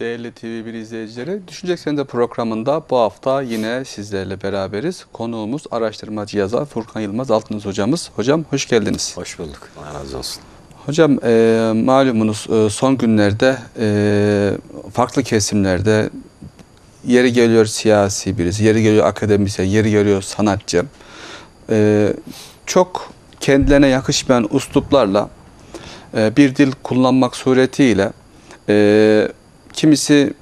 Değerli TV1 izleyicileri, Düşünce Ekseni'nde programında bu hafta yine sizlerle beraberiz. Konuğumuz araştırmacı yazar Furkan Yılmaz Altınız hocamız. Hocam hoş geldiniz. Hoş bulduk. Allah razı olsun. Hocam e, malumunuz e, son günlerde e, farklı kesimlerde yeri geliyor siyasi birisi, yeri geliyor akademisyen, yeri geliyor sanatçı. E, çok kendilerine yakışmayan usluplarla e, bir dil kullanmak suretiyle e, Kimisi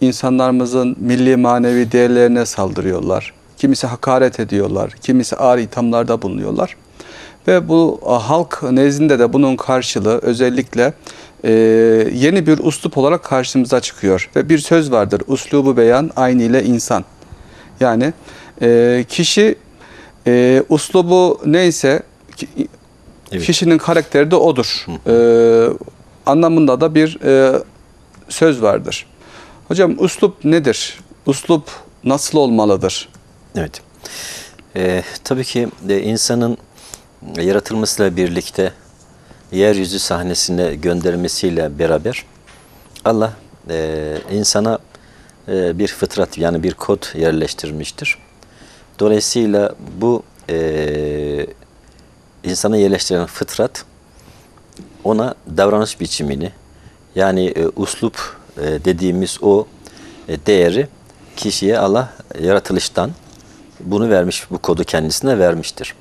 insanlarımızın milli manevi değerlerine saldırıyorlar. Kimisi hakaret ediyorlar. Kimisi ağır ithamlarda bulunuyorlar. Ve bu e, halk nezdinde de bunun karşılığı özellikle e, yeni bir uslup olarak karşımıza çıkıyor. Ve bir söz vardır. Uslubu beyan aynı ile insan. Yani e, kişi e, uslubu neyse ki, evet. kişinin karakteri de odur. E, anlamında da bir e, söz vardır. Hocam uslup nedir? Uslup nasıl olmalıdır? Evet. Ee, tabii ki e, insanın yaratılmasıyla birlikte yeryüzü sahnesine göndermesiyle beraber Allah e, insana e, bir fıtrat yani bir kod yerleştirmiştir. Dolayısıyla bu e, insana yerleştirilen fıtrat ona davranış biçimini, yani e, uslup e, dediğimiz o e, değeri kişiye Allah yaratılıştan bunu vermiş, bu kodu kendisine vermiştir.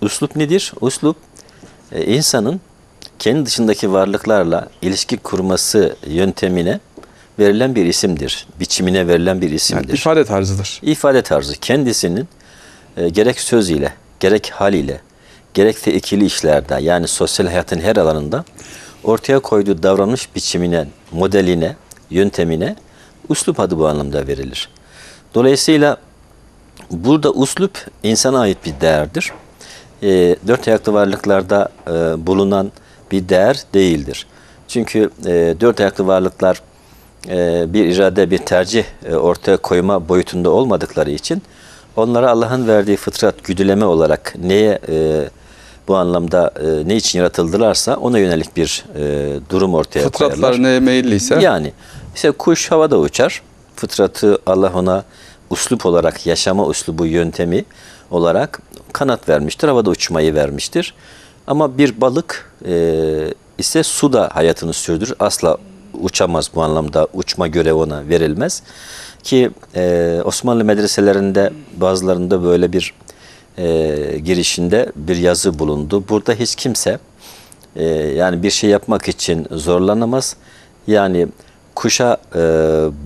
Uslup nedir? Uslup e, insanın kendi dışındaki varlıklarla ilişki kurması yöntemine verilen bir isimdir. Biçimine verilen bir isimdir. Yani ifade tarzıdır. İfade tarzı kendisinin e, gerek söz ile, gerek hal ile, gerekse ikili işlerde yani sosyal hayatın her alanında ortaya koyduğu davranış biçimine, modeline, yöntemine uslup adı bu anlamda verilir. Dolayısıyla burada uslup insana ait bir değerdir. E, dört ayaklı varlıklarda e, bulunan bir değer değildir. Çünkü e, dört ayaklı varlıklar e, bir irade, bir tercih e, ortaya koyma boyutunda olmadıkları için onlara Allah'ın verdiği fıtrat güdüleme olarak neye e, bu anlamda e, ne için yaratıldılarsa ona yönelik bir e, durum ortaya Fıtratlar koyarlar. Fıtratlar neye meyilliyse. Yani işte kuş havada uçar. Fıtratı Allah ona uslup olarak yaşama uslubu yöntemi olarak kanat vermiştir. Havada uçmayı vermiştir. Ama bir balık e, ise suda hayatını sürdürür. Asla uçamaz bu anlamda uçma görevi ona verilmez. Ki e, Osmanlı medreselerinde bazılarında böyle bir e, girişinde bir yazı bulundu. Burada hiç kimse e, yani bir şey yapmak için zorlanamaz. Yani kuşa e,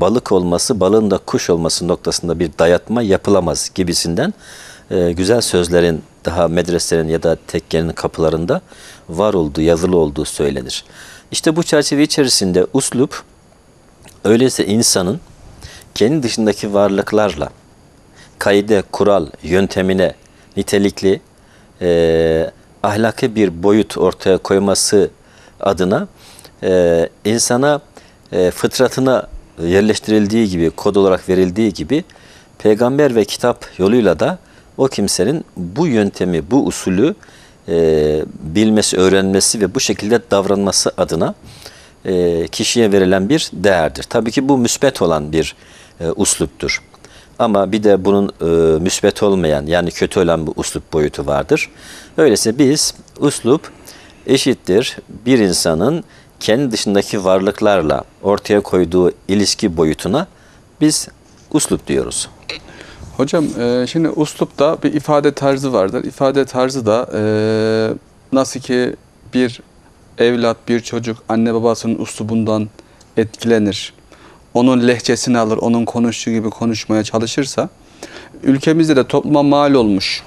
balık olması, balığın da kuş olması noktasında bir dayatma yapılamaz gibisinden e, güzel sözlerin daha medreselerin ya da tekkenin kapılarında var olduğu, yazılı olduğu söylenir. İşte bu çerçeve içerisinde uslup öyleyse insanın kendi dışındaki varlıklarla kaide, kural, yöntemine nitelikli, e, ahlaki bir boyut ortaya koyması adına e, insana e, fıtratına yerleştirildiği gibi, kod olarak verildiği gibi peygamber ve kitap yoluyla da o kimsenin bu yöntemi, bu usulü e, bilmesi, öğrenmesi ve bu şekilde davranması adına e, kişiye verilen bir değerdir. Tabii ki bu müsbet olan bir e, usluptur. Ama bir de bunun e, müsbet olmayan yani kötü olan bu uslup boyutu vardır. Öyleyse biz uslup eşittir bir insanın kendi dışındaki varlıklarla ortaya koyduğu ilişki boyutuna biz uslup diyoruz. Hocam e, şimdi uslupta bir ifade tarzı vardır. İfade tarzı da e, nasıl ki bir evlat, bir çocuk anne babasının uslubundan etkilenir onun lehçesini alır, onun konuştuğu gibi konuşmaya çalışırsa ülkemizde de topluma mal olmuş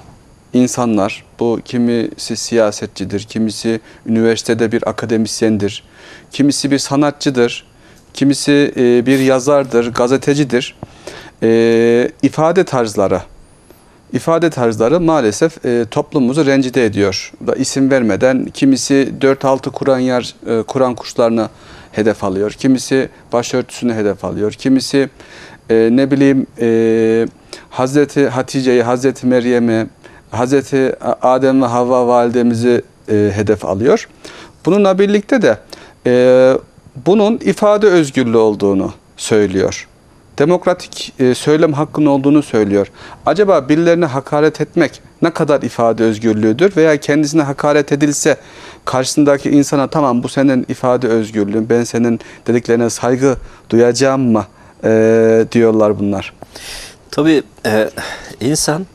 insanlar, bu kimisi siyasetçidir, kimisi üniversitede bir akademisyendir, kimisi bir sanatçıdır, kimisi e, bir yazardır, gazetecidir. E, ifade tarzları, ifade tarzları maalesef e, toplumumuzu rencide ediyor. Da isim vermeden kimisi 4-6 Kur'an yer e, Kur'an kuşlarını hedef alıyor. Kimisi başörtüsünü hedef alıyor. Kimisi e, ne bileyim e, Hazreti Hatice'yi, Hazreti Meryem'i, Hazreti Adem ve Havva validemizi e, hedef alıyor. Bununla birlikte de e, bunun ifade özgürlüğü olduğunu söylüyor demokratik e, söylem hakkının olduğunu söylüyor. Acaba birilerine hakaret etmek ne kadar ifade özgürlüğüdür veya kendisine hakaret edilse karşısındaki insana tamam bu senin ifade özgürlüğün ben senin dediklerine saygı duyacağım mı e, diyorlar bunlar. Tabii e, insan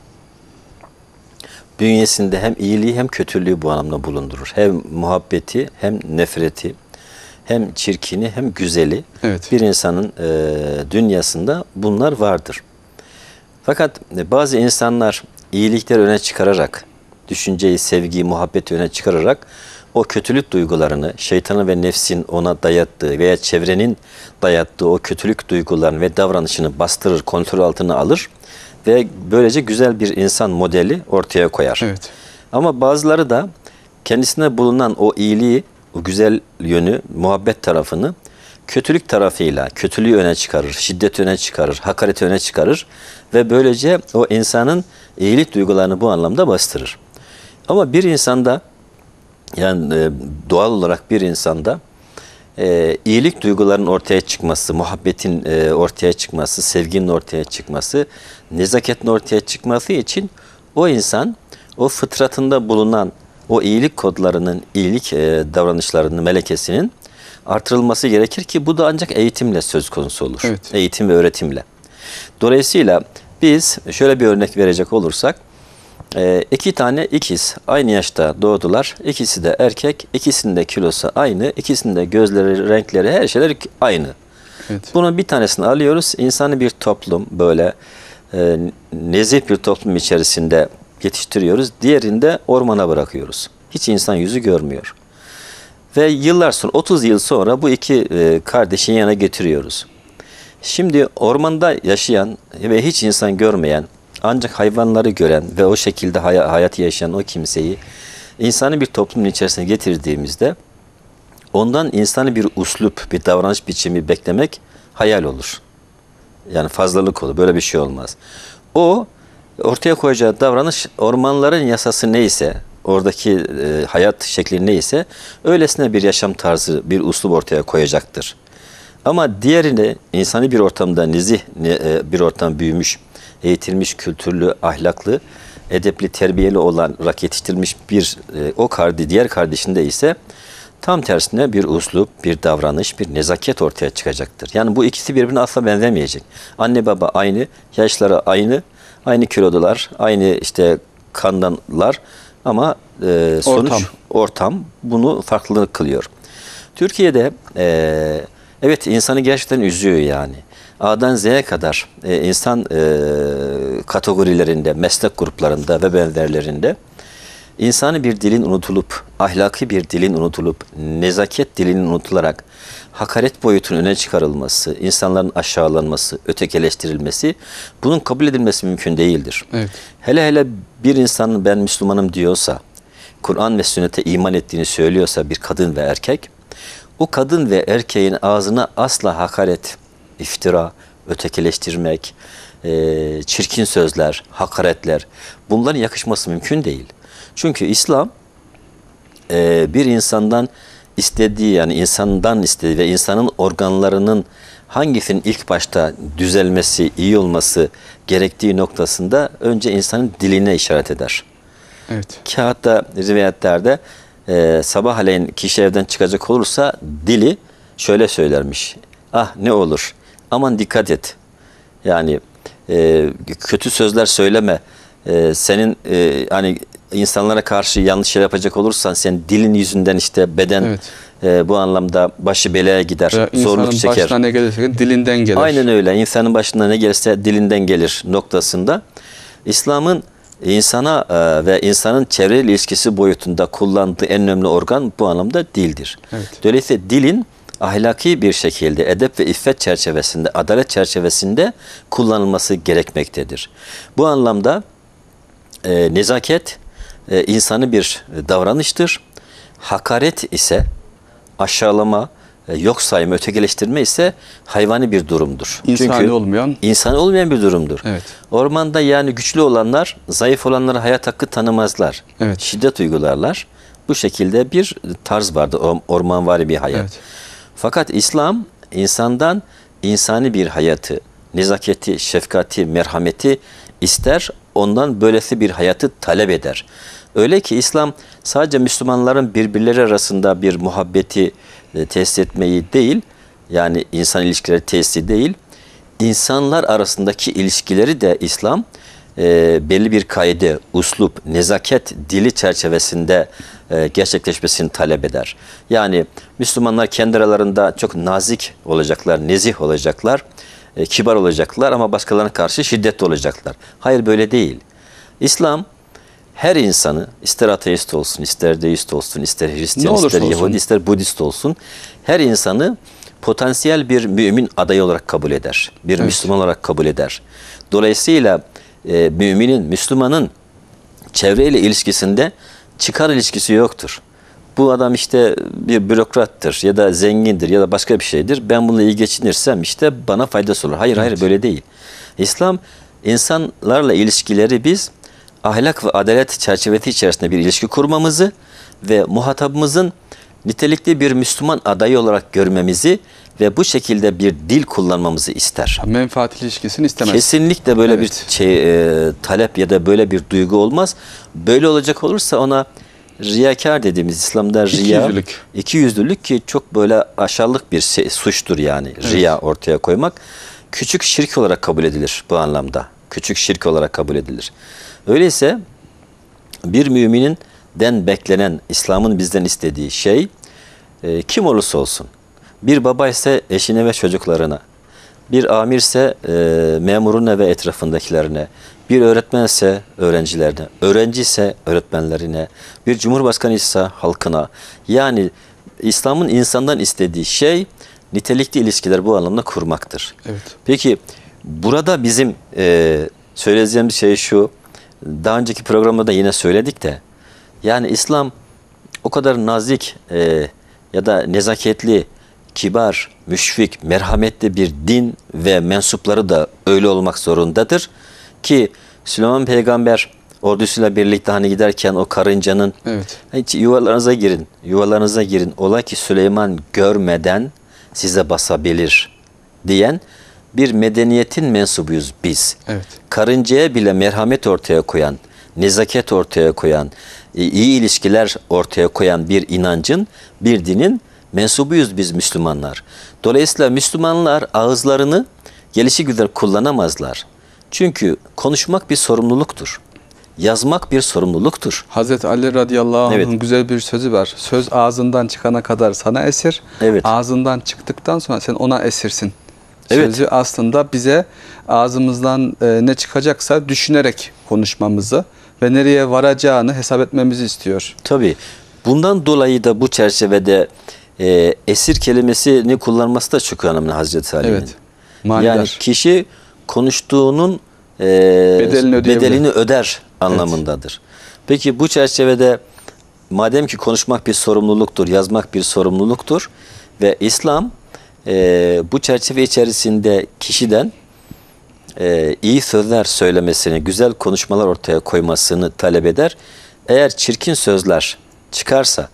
bünyesinde hem iyiliği hem kötülüğü bu anlamda bulundurur. Hem muhabbeti hem nefreti hem çirkini hem güzeli evet. bir insanın e, dünyasında bunlar vardır. Fakat e, bazı insanlar iyilikleri öne çıkararak, düşünceyi, sevgiyi, muhabbeti öne çıkararak o kötülük duygularını, şeytanın ve nefsin ona dayattığı veya çevrenin dayattığı o kötülük duygularını ve davranışını bastırır, kontrol altına alır ve böylece güzel bir insan modeli ortaya koyar. Evet. Ama bazıları da kendisine bulunan o iyiliği o güzel yönü, muhabbet tarafını kötülük tarafıyla kötülüğü öne çıkarır, şiddet öne çıkarır, hakaret öne çıkarır ve böylece o insanın iyilik duygularını bu anlamda bastırır. Ama bir insanda yani e, doğal olarak bir insanda e, iyilik duyguların ortaya çıkması, muhabbetin e, ortaya çıkması, sevginin ortaya çıkması, nezaketin ortaya çıkması için o insan o fıtratında bulunan o iyilik kodlarının, iyilik e, davranışlarının, melekesinin artırılması gerekir ki bu da ancak eğitimle söz konusu olur. Evet. Eğitim ve öğretimle. Dolayısıyla biz şöyle bir örnek verecek olursak e, iki tane ikiz aynı yaşta doğdular. İkisi de erkek, ikisinde kilosu aynı, ikisinde gözleri, renkleri, her şeyler aynı. Evet. Bunun bir tanesini alıyoruz. İnsanı bir toplum böyle e, nezih bir toplum içerisinde yetiştiriyoruz. diğerinde ormana bırakıyoruz. Hiç insan yüzü görmüyor. Ve yıllar sonra 30 yıl sonra bu iki e, kardeşin yana getiriyoruz. Şimdi ormanda yaşayan ve hiç insan görmeyen ancak hayvanları gören ve o şekilde hay hayatı yaşayan o kimseyi insanı bir toplumun içerisine getirdiğimizde ondan insanı bir uslup, bir davranış biçimi beklemek hayal olur. Yani fazlalık olur. Böyle bir şey olmaz. O ortaya koyacağı davranış ormanların yasası neyse, oradaki e, hayat şekli neyse öylesine bir yaşam tarzı, bir uslub ortaya koyacaktır. Ama diğerini insani bir ortamda nizih e, bir ortam büyümüş, eğitilmiş, kültürlü, ahlaklı, edepli, terbiyeli olan, rak yetiştirmiş bir e, o kardi diğer kardeşinde ise tam tersine bir uslup, bir davranış, bir nezaket ortaya çıkacaktır. Yani bu ikisi birbirine asla benzemeyecek. Anne baba aynı, yaşları aynı, Aynı kilodalar, aynı işte kandanlar ama e, sonuç ortam. ortam bunu farklılık kılıyor. Türkiye'de e, evet insanı gerçekten üzüyor yani. A'dan Z'ye kadar e, insan e, kategorilerinde, meslek gruplarında ve benzerlerinde İnsani bir dilin unutulup, ahlaki bir dilin unutulup, nezaket dilinin unutularak hakaret boyutunun öne çıkarılması, insanların aşağılanması, ötekileştirilmesi bunun kabul edilmesi mümkün değildir. Evet. Hele hele bir insanın ben Müslümanım diyorsa, Kur'an ve sünnete iman ettiğini söylüyorsa bir kadın ve erkek, o kadın ve erkeğin ağzına asla hakaret, iftira, ötekileştirmek, çirkin sözler, hakaretler bunların yakışması mümkün değil. Çünkü İslam e, bir insandan istediği yani insandan istediği ve insanın organlarının hangisinin ilk başta düzelmesi, iyi olması gerektiği noktasında önce insanın diline işaret eder. Evet. Ki rivayetlerde e, sabahleyin kişi evden çıkacak olursa dili şöyle söylermiş. Ah ne olur aman dikkat et. Yani e, kötü sözler söyleme. E, senin e, hani insanlara karşı yanlış şey yapacak olursan sen dilin yüzünden işte beden evet. e, bu anlamda başı belaya gider. zorluk çeker. İnsanın başına ne gelirse dilinden gelir. Aynen öyle. İnsanın başına ne gelirse dilinden gelir noktasında. İslam'ın insana e, ve insanın çevre ilişkisi boyutunda kullandığı en önemli organ bu anlamda dildir. Evet. Dolayısıyla dilin ahlaki bir şekilde edep ve iffet çerçevesinde, adalet çerçevesinde kullanılması gerekmektedir. Bu anlamda e, nezaket e, insanı bir e, davranıştır. Hakaret ise aşağılama, e, yok sayma, ötekileştirme ise hayvani bir durumdur. İnsani Çünkü olmayan. insan olmayan bir durumdur. Evet. Ormanda yani güçlü olanlar zayıf olanlara hayat hakkı tanımazlar. Evet. Şiddet uygularlar. Bu şekilde bir tarz vardı ormanvari bir hayat. Evet. Fakat İslam insandan insani bir hayatı, nezaketi, şefkati, merhameti ister ondan böylesi bir hayatı talep eder. Öyle ki İslam sadece Müslümanların birbirleri arasında bir muhabbeti e, test etmeyi değil, yani insan ilişkileri testi değil, insanlar arasındaki ilişkileri de İslam e, belli bir kaide, uslup, nezaket dili çerçevesinde e, gerçekleşmesini talep eder. Yani Müslümanlar kendi aralarında çok nazik olacaklar, nezih olacaklar e, kibar olacaklar ama başkalarına karşı şiddetli olacaklar. Hayır böyle değil. İslam her insanı ister ateist olsun, ister deist olsun, ister Hristiyan, ister Yahudi, ister Budist olsun her insanı potansiyel bir mümin adayı olarak kabul eder. Bir evet. Müslüman olarak kabul eder. Dolayısıyla e, müminin, Müslümanın çevreyle ilişkisinde çıkar ilişkisi yoktur bu adam işte bir bürokrattır ya da zengindir ya da başka bir şeydir. Ben bununla iyi geçinirsem işte bana faydası olur. Hayır evet. hayır böyle değil. İslam insanlarla ilişkileri biz ahlak ve adalet çerçevesi içerisinde bir ilişki kurmamızı ve muhatabımızın nitelikli bir Müslüman adayı olarak görmemizi ve bu şekilde bir dil kullanmamızı ister. Menfaat ilişkisini istemez. Kesinlikle böyle evet. bir şey, e, talep ya da böyle bir duygu olmaz. Böyle olacak olursa ona riyakar dediğimiz İslam'da riya iki yüzlülük ki çok böyle aşağılık bir şey, suçtur yani evet. riya ortaya koymak. Küçük şirk olarak kabul edilir bu anlamda. Küçük şirk olarak kabul edilir. Öyleyse bir müminin den beklenen İslam'ın bizden istediği şey e, kim olursa olsun. Bir baba ise eşine ve çocuklarına, bir amirse e, memuruna ve etrafındakilerine, bir öğretmen ise öğrencilerine, öğrenci ise öğretmenlerine, bir cumhurbaşkanı ise halkına. Yani İslam'ın insandan istediği şey nitelikli ilişkiler bu anlamda kurmaktır. Evet. Peki burada bizim e, söyleyeceğimiz şey şu, daha önceki programda yine söyledik de, yani İslam o kadar nazik e, ya da nezaketli, kibar, müşfik, merhametli bir din ve mensupları da öyle olmak zorundadır. Ki Süleyman peygamber ordusuyla birlikte hani giderken o karıncanın evet. hiç yuvalarınıza girin. Yuvalarınıza girin. Ola ki Süleyman görmeden size basabilir diyen bir medeniyetin mensubuyuz biz. Evet. Karıncaya bile merhamet ortaya koyan, nezaket ortaya koyan, e, iyi ilişkiler ortaya koyan bir inancın, bir dinin mensubuyuz biz Müslümanlar. Dolayısıyla Müslümanlar ağızlarını gelişigüzel kullanamazlar. Çünkü konuşmak bir sorumluluktur. Yazmak bir sorumluluktur. Hazreti Ali radıyallahu anh'ın evet. güzel bir sözü var. Söz ağzından çıkana kadar sana esir. Evet. Ağzından çıktıktan sonra sen ona esirsin. Evet. Sözü aslında bize ağzımızdan e, ne çıkacaksa düşünerek konuşmamızı ve nereye varacağını hesap etmemizi istiyor. Tabii. Bundan dolayı da bu çerçevede e, esir kelimesini kullanması da çok önemli Hazreti Ali'nin. Evet. Manidar. Yani kişi konuştuğunun e, bedelini, bedelini öder anlamındadır. Evet. Peki bu çerçevede madem ki konuşmak bir sorumluluktur, yazmak bir sorumluluktur ve İslam e, bu çerçeve içerisinde kişiden e, iyi sözler söylemesini, güzel konuşmalar ortaya koymasını talep eder. Eğer çirkin sözler çıkarsa,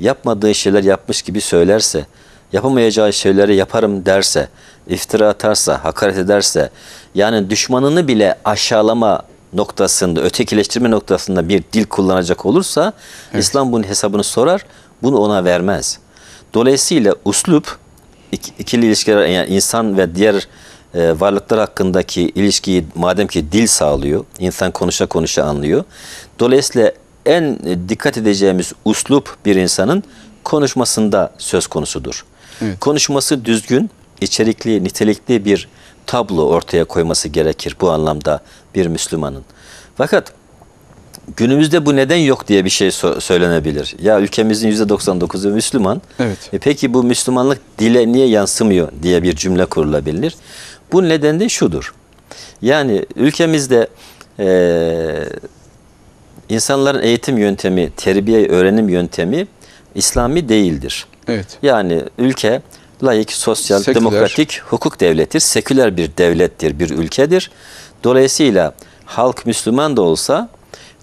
yapmadığı şeyler yapmış gibi söylerse, yapamayacağı şeyleri yaparım derse, iftira atarsa, hakaret ederse, yani düşmanını bile aşağılama noktasında, ötekileştirme noktasında bir dil kullanacak olursa evet. İslam bunun hesabını sorar, bunu ona vermez. Dolayısıyla uslup ikili ilişkiler yani insan ve diğer e, varlıklar hakkındaki ilişkiyi madem ki dil sağlıyor, insan konuşa konuşa anlıyor. Dolayısıyla en dikkat edeceğimiz uslup bir insanın konuşmasında söz konusudur. Evet. Konuşması düzgün, içerikli, nitelikli bir tablo ortaya koyması gerekir bu anlamda bir Müslümanın. Fakat günümüzde bu neden yok diye bir şey so söylenebilir. Ya ülkemizin %99'u Müslüman. Evet. E peki bu Müslümanlık dile niye yansımıyor diye bir cümle kurulabilir. Bu neden de şudur. Yani ülkemizde e, insanların eğitim yöntemi, terbiye, öğrenim yöntemi İslami değildir. Evet. Yani ülke laik, sosyal, seküler. demokratik, hukuk devletidir. Seküler bir devlettir, bir ülkedir. Dolayısıyla halk Müslüman da olsa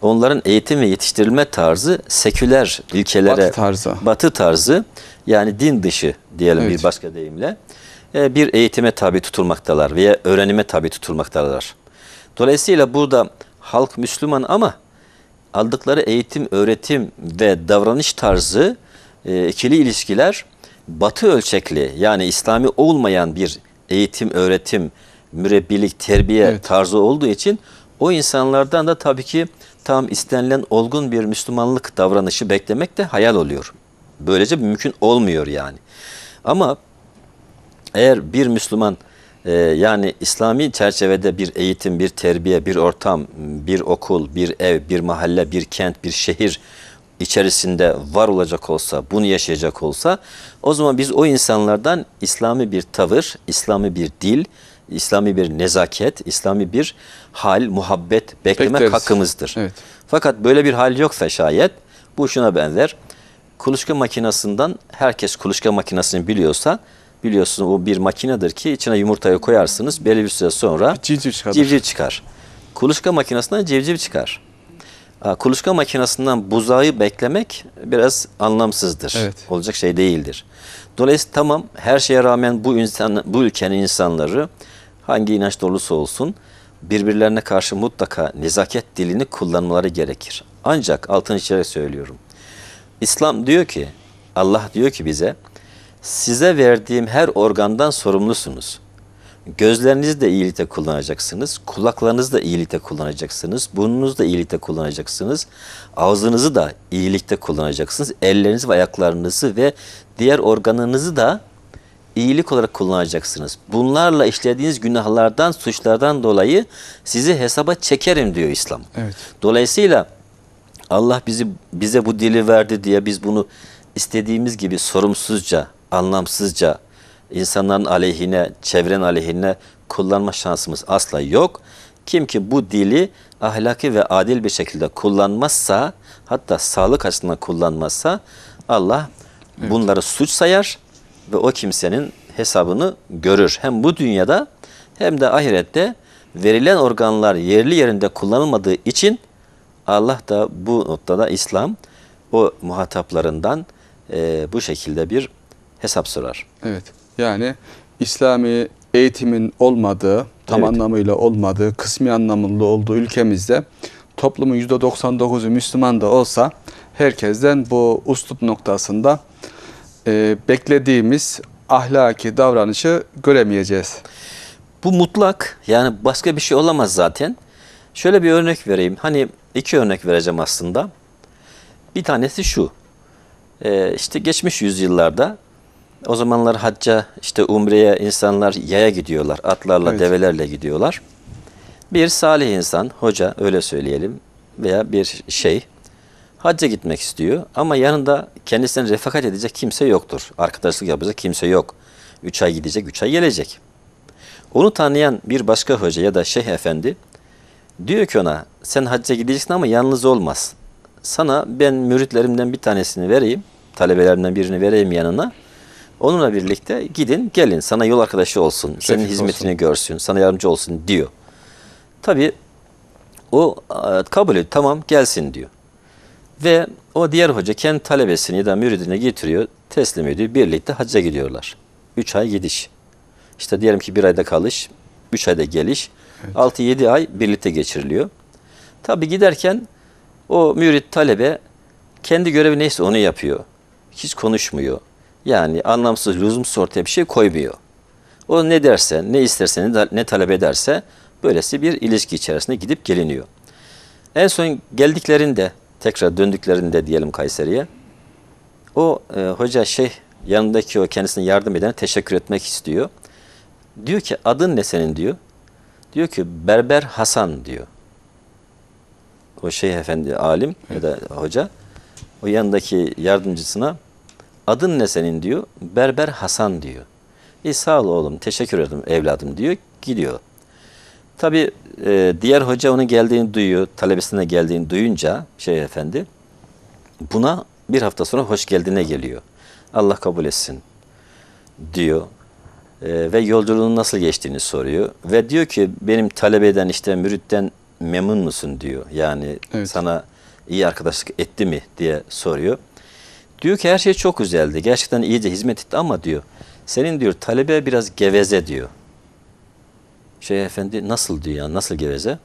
onların eğitim ve yetiştirilme tarzı seküler ilkelere batı tarzı, batı tarzı yani din dışı diyelim evet. bir başka deyimle e, bir eğitime tabi tutulmaktalar veya öğrenime tabi tutulmaktalar. Dolayısıyla burada halk Müslüman ama aldıkları eğitim, öğretim ve davranış tarzı e, ikili ilişkiler batı ölçekli yani İslami olmayan bir eğitim, öğretim, mürebbilik, terbiye evet. tarzı olduğu için o insanlardan da tabii ki tam istenilen olgun bir Müslümanlık davranışı beklemek de hayal oluyor. Böylece mümkün olmuyor yani. Ama eğer bir Müslüman e, yani İslami çerçevede bir eğitim, bir terbiye, bir ortam, bir okul, bir ev, bir mahalle, bir kent, bir şehir içerisinde var olacak olsa, bunu yaşayacak olsa o zaman biz o insanlardan İslami bir tavır, İslami bir dil, İslami bir nezaket, İslami bir hal, muhabbet beklemek Bekleriz. hakkımızdır. Evet. Fakat böyle bir hal yoksa şayet bu şuna benzer. Kuluçka makinesinden herkes kuluçka makinesini biliyorsa biliyorsunuz o bir makinedir ki içine yumurtayı koyarsınız belli bir süre sonra civciv çıkar. civciv çıkar. Kuluçka makinesinden civciv çıkar. Kuluçka makinesinden buzağı beklemek biraz anlamsızdır. Evet. Olacak şey değildir. Dolayısıyla tamam her şeye rağmen bu insan, bu ülkenin insanları hangi inanç dolusu olsun birbirlerine karşı mutlaka nezaket dilini kullanmaları gerekir. Ancak altın içerek söylüyorum. İslam diyor ki Allah diyor ki bize size verdiğim her organdan sorumlusunuz. Gözlerinizi de iyilikte kullanacaksınız. Kulaklarınızı da iyilikte kullanacaksınız. Burnunuzu da iyilikte kullanacaksınız. Ağzınızı da iyilikte kullanacaksınız. Ellerinizi ve ayaklarınızı ve diğer organınızı da iyilik olarak kullanacaksınız. Bunlarla işlediğiniz günahlardan, suçlardan dolayı sizi hesaba çekerim diyor İslam. Evet. Dolayısıyla Allah bizi bize bu dili verdi diye biz bunu istediğimiz gibi sorumsuzca, anlamsızca insanların aleyhine, çevren aleyhine kullanma şansımız asla yok. Kim ki bu dili ahlaki ve adil bir şekilde kullanmazsa, hatta sağlık açısından kullanmazsa Allah evet. bunları suç sayar ve o kimsenin hesabını görür. Hem bu dünyada hem de ahirette verilen organlar yerli yerinde kullanılmadığı için Allah da bu noktada İslam o muhataplarından e, bu şekilde bir hesap sorar. Evet. Yani İslami eğitimin olmadığı, tam evet. anlamıyla olmadığı, kısmi anlamında olduğu ülkemizde toplumun %99'u Müslüman da olsa herkesten bu uslup noktasında e, beklediğimiz ahlaki davranışı göremeyeceğiz. Bu mutlak yani başka bir şey olamaz zaten. Şöyle bir örnek vereyim. Hani iki örnek vereceğim aslında. Bir tanesi şu. Ee, işte geçmiş yüzyıllarda o zamanlar hacca, işte umreye insanlar yaya gidiyorlar. Atlarla, evet. develerle gidiyorlar. Bir salih insan, hoca öyle söyleyelim veya bir şey hacca gitmek istiyor ama yanında kendisine refakat edecek kimse yoktur. Arkadaşlık yapacak kimse yok. Üç ay gidecek, üç ay gelecek. Onu tanıyan bir başka hoca ya da şeyh efendi diyor ki ona sen hacca gideceksin ama yalnız olmaz. Sana ben müritlerimden bir tanesini vereyim, talebelerimden birini vereyim yanına. Onunla birlikte gidin gelin sana yol arkadaşı olsun, Şefik senin hizmetini olsun. görsün, sana yardımcı olsun diyor. Tabi o e, kabulü tamam gelsin diyor. Ve o diğer hoca kendi talebesini ya da müridini getiriyor, teslim ediyor. Birlikte hacca gidiyorlar. Üç ay gidiş. İşte diyelim ki bir ayda kalış, üç ayda geliş. Evet. 6-7 ay birlikte geçiriliyor. Tabi giderken o mürit talebe kendi görevi neyse onu yapıyor. Hiç konuşmuyor. Yani anlamsız, lüzumsuz ortaya bir şey koymuyor. O ne derse, ne isterse, ne talep ederse böylesi bir ilişki içerisinde gidip geliniyor. En son geldiklerinde, tekrar döndüklerinde diyelim Kayseri'ye, o e, hoca şey yanındaki o kendisine yardım edene teşekkür etmek istiyor. Diyor ki adın ne senin diyor. Diyor ki Berber Hasan diyor. O şeyh efendi alim ya da hoca o yanındaki yardımcısına adın ne senin diyor. Berber Hasan diyor. E sağ ol oğlum teşekkür ederim evladım diyor gidiyor. Tabi e, diğer hoca onun geldiğini duyuyor. Talebesine geldiğini duyunca şey efendi buna bir hafta sonra hoş geldine geliyor. Allah kabul etsin diyor. E, ve yolculuğun nasıl geçtiğini soruyor. Ve diyor ki benim talebeden işte mürütten memnun musun diyor. Yani evet. sana iyi arkadaşlık etti mi diye soruyor. Diyor ki her şey çok güzeldi. Gerçekten iyice hizmet etti ama diyor. Senin diyor talebe biraz geveze diyor. Şeyh Efendi nasıl diyor yani nasıl geveze?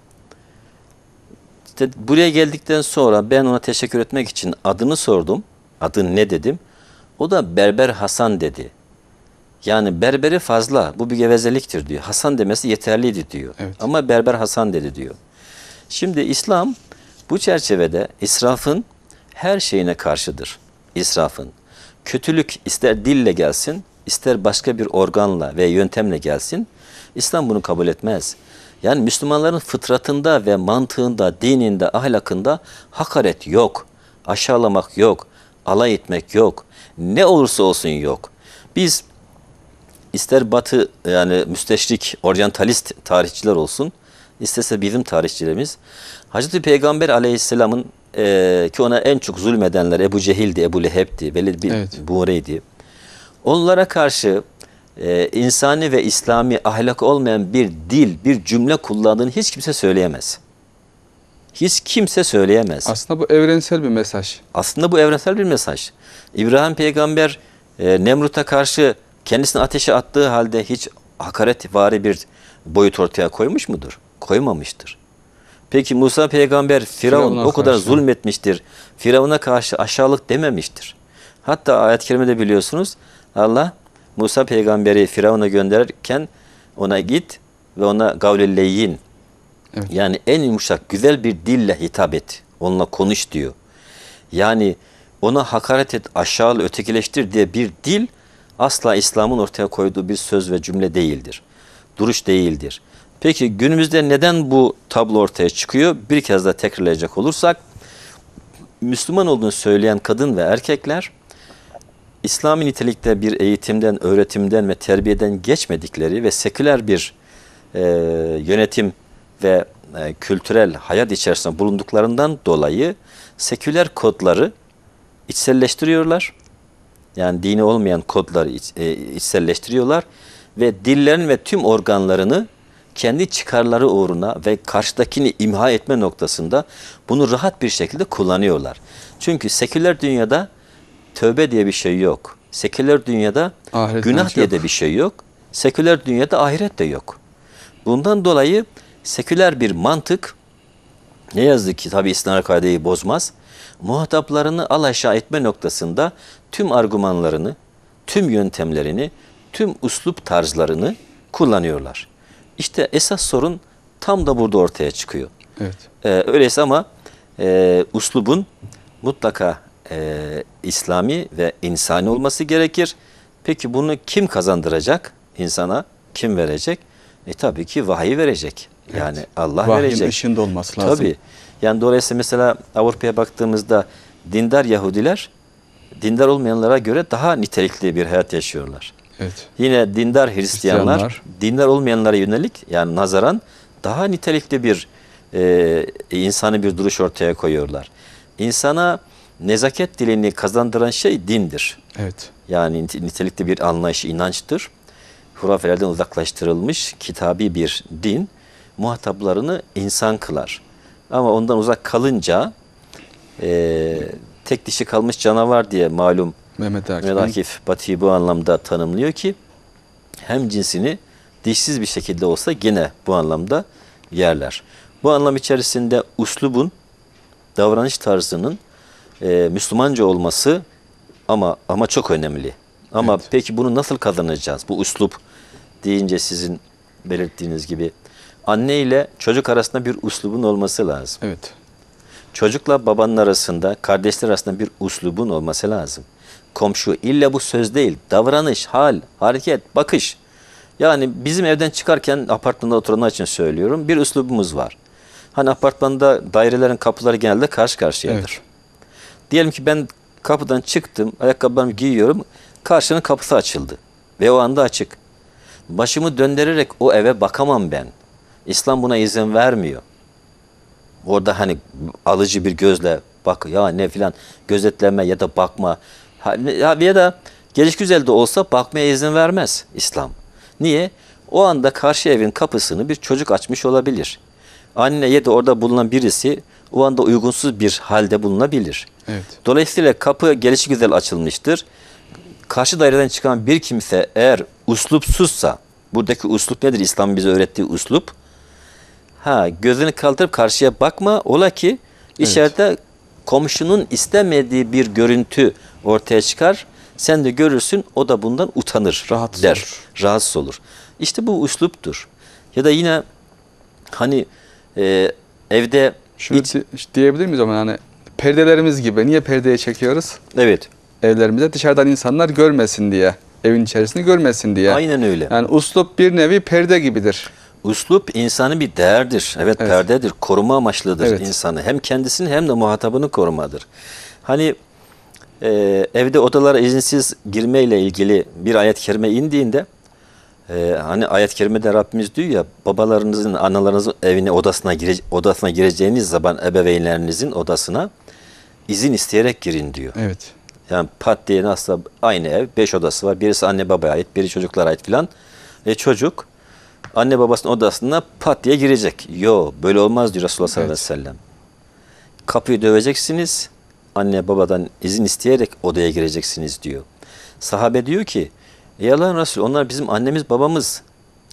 İşte buraya geldikten sonra ben ona teşekkür etmek için adını sordum. Adın ne dedim. O da Berber Hasan dedi. Yani berberi fazla. Bu bir gevezeliktir diyor. Hasan demesi yeterliydi diyor. Evet. Ama Berber Hasan dedi diyor. Şimdi İslam bu çerçevede israfın her şeyine karşıdır israfın. Kötülük ister dille gelsin, ister başka bir organla ve yöntemle gelsin. İslam bunu kabul etmez. Yani Müslümanların fıtratında ve mantığında, dininde, ahlakında hakaret yok. Aşağılamak yok. Alay etmek yok. Ne olursa olsun yok. Biz ister batı yani müsteşrik, oryantalist tarihçiler olsun, istese bizim tarihçilerimiz Hazreti Peygamber aleyhisselamın e, ki ona en çok zulmedenler Ebu Cehil'di, Ebu Leheb'di, Velid bin evet. Bure'ydi. Onlara karşı e, insani ve İslami ahlak olmayan bir dil, bir cümle kullandığını hiç kimse söyleyemez. Hiç kimse söyleyemez. Aslında bu evrensel bir mesaj. Aslında bu evrensel bir mesaj. İbrahim peygamber e, Nemrut'a karşı kendisini ateşe attığı halde hiç hakaret hakaretvari bir boyut ortaya koymuş mudur? Koymamıştır. Peki Musa peygamber Firavun o kadar karşı. zulmetmiştir. Firavun'a karşı aşağılık dememiştir. Hatta ayet-i kerimede biliyorsunuz Allah Musa peygamberi Firavun'a gönderirken ona git ve ona gavlilleyin. Evet. Yani en yumuşak güzel bir dille hitap et. Onunla konuş diyor. Yani ona hakaret et, aşağıl, ötekileştir diye bir dil asla İslam'ın ortaya koyduğu bir söz ve cümle değildir. Duruş değildir. Peki günümüzde neden bu tablo ortaya çıkıyor? Bir kez daha tekrarlayacak olursak Müslüman olduğunu söyleyen kadın ve erkekler İslami nitelikte bir eğitimden, öğretimden ve terbiyeden geçmedikleri ve seküler bir e, yönetim ve e, kültürel hayat içerisinde bulunduklarından dolayı seküler kodları içselleştiriyorlar. Yani dini olmayan kodları iç, e, içselleştiriyorlar ve dillerin ve tüm organlarını kendi çıkarları uğruna ve karşıdakini imha etme noktasında bunu rahat bir şekilde kullanıyorlar. Çünkü seküler dünyada tövbe diye bir şey yok. Seküler dünyada ahiret günah diye yok. de bir şey yok. Seküler dünyada ahiret de yok. Bundan dolayı seküler bir mantık ne yazık ki tabi İslam kaideyi bozmaz. Muhataplarını alaşağı etme noktasında tüm argümanlarını, tüm yöntemlerini, tüm uslup tarzlarını kullanıyorlar. İşte esas sorun tam da burada ortaya çıkıyor. Evet. Ee, öyleyse ama e, uslubun mutlaka e, İslami ve insani olması gerekir. Peki bunu kim kazandıracak insana? Kim verecek? E tabii ki vahiy verecek. Evet. Yani Allah Vahyin verecek. Vahyin ışığında olması lazım. Tabii. Yani dolayısıyla mesela Avrupa'ya baktığımızda dindar Yahudiler dindar olmayanlara göre daha nitelikli bir hayat yaşıyorlar. Evet. Yine dindar Hristiyanlar, Hristiyanlar, dindar olmayanlara yönelik yani nazaran daha nitelikli bir e, insani bir duruş ortaya koyuyorlar. İnsana nezaket dilini kazandıran şey dindir. Evet. Yani nitelikli bir anlayış, inançtır. Hurafelerden uzaklaştırılmış kitabi bir din muhataplarını insan kılar. Ama ondan uzak kalınca e, tek dişi kalmış canavar diye malum Mehmet Akif, Mehmet Akif Batı'yı bu anlamda tanımlıyor ki hem cinsini dişsiz bir şekilde olsa gene bu anlamda yerler. Bu anlam içerisinde uslubun, davranış tarzının e, Müslümanca olması ama ama çok önemli. Ama evet. peki bunu nasıl kazanacağız? Bu uslup deyince sizin belirttiğiniz gibi anne ile çocuk arasında bir uslubun olması lazım. Evet. Çocukla babanın arasında, kardeşler arasında bir uslubun olması lazım komşu. illa bu söz değil. Davranış, hal, hareket, bakış. Yani bizim evden çıkarken apartmanda oturanlar için söylüyorum. Bir üslubumuz var. Hani apartmanda dairelerin kapıları genelde karşı karşıyadır. Evet. Diyelim ki ben kapıdan çıktım, ayakkabılarımı giyiyorum. Karşının kapısı açıldı ve o anda açık. Başımı döndürerek o eve bakamam ben. İslam buna izin vermiyor. Orada hani alıcı bir gözle bak ya ne filan gözetleme ya da bakma ya ya da geliş güzel de olsa bakmaya izin vermez İslam. Niye? O anda karşı evin kapısını bir çocuk açmış olabilir. Anne ya da orada bulunan birisi o anda uygunsuz bir halde bulunabilir. Evet. Dolayısıyla kapı gelişi güzel açılmıştır. Karşı daireden çıkan bir kimse eğer uslupsuzsa, buradaki uslup nedir? İslam bize öğrettiği uslup. Ha, gözünü kaldırıp karşıya bakma. Ola ki içeride evet komşunun istemediği bir görüntü ortaya çıkar. Sen de görürsün o da bundan utanır rahatsız der. Olur. Rahatsız olur. İşte bu üsluptur. Ya da yine hani e, evde Şunu iç... diyebilir miyiz ama hani perdelerimiz gibi niye perdeye çekiyoruz? Evet. Evlerimizde dışarıdan insanlar görmesin diye evin içerisini görmesin diye. Aynen öyle. Yani uslup bir nevi perde gibidir. Üslup insanı bir değerdir. Evet, evet. perdedir. Koruma amaçlıdır evet. insanı. Hem kendisini hem de muhatabını korumadır. Hani e, evde odalara izinsiz girmeyle ilgili bir ayet-i kerime indiğinde ee, hani ayet-i kerimede Rabbimiz diyor ya babalarınızın, analarınızın evine odasına gire, odasına gireceğiniz zaman ebeveynlerinizin odasına izin isteyerek girin diyor. Evet. Yani pat diye nasıl aynı ev, beş odası var. Birisi anne babaya ait, biri çocuklara ait filan. E çocuk anne babasının odasına pat diye girecek. Yo böyle olmaz diyor Resulullah sallallahu aleyhi ve sellem. Kapıyı döveceksiniz. Anne babadan izin isteyerek odaya gireceksiniz diyor. Sahabe diyor ki Ey Allah'ın Resulü onlar bizim annemiz babamız.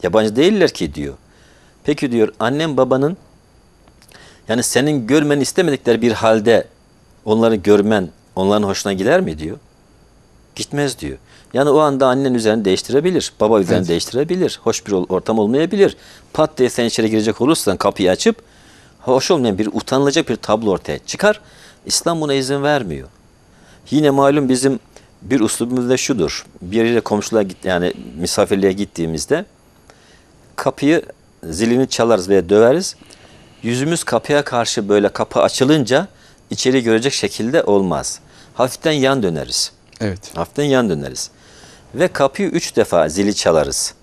Yabancı değiller ki diyor. Peki diyor annem babanın yani senin görmeni istemedikleri bir halde onları görmen onların hoşuna gider mi diyor. Gitmez diyor. Yani o anda annen üzerini değiştirebilir. Baba üzerini evet. değiştirebilir. Hoş bir ortam olmayabilir. Pat diye sen içeri girecek olursan kapıyı açıp hoş olmayan bir utanılacak bir tablo ortaya çıkar. İslam buna izin vermiyor. Yine malum bizim bir uslubumuz da şudur. Bir yere komşuluğa git yani misafirliğe gittiğimizde kapıyı zilini çalarız veya döveriz. Yüzümüz kapıya karşı böyle kapı açılınca içeri görecek şekilde olmaz. Hafiften yan döneriz. Evet. Hafiften yan döneriz ve kapıyı üç defa zili çalarız.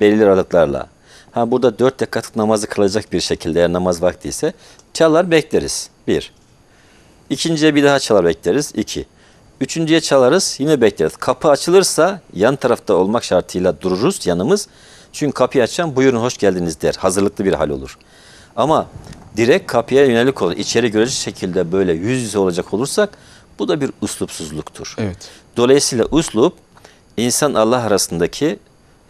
Belirli aralıklarla. Ha burada dört dakikalık namazı kılacak bir şekilde eğer namaz vakti ise çalar bekleriz. Bir. İkinciye bir daha çalar bekleriz. İki. Üçüncüye çalarız yine bekleriz. Kapı açılırsa yan tarafta olmak şartıyla dururuz yanımız. Çünkü kapıyı açan buyurun hoş geldiniz der. Hazırlıklı bir hal olur. Ama direkt kapıya yönelik olur. içeri görecek şekilde böyle yüz yüze olacak olursak bu da bir uslupsuzluktur. Evet. Dolayısıyla uslup insan Allah arasındaki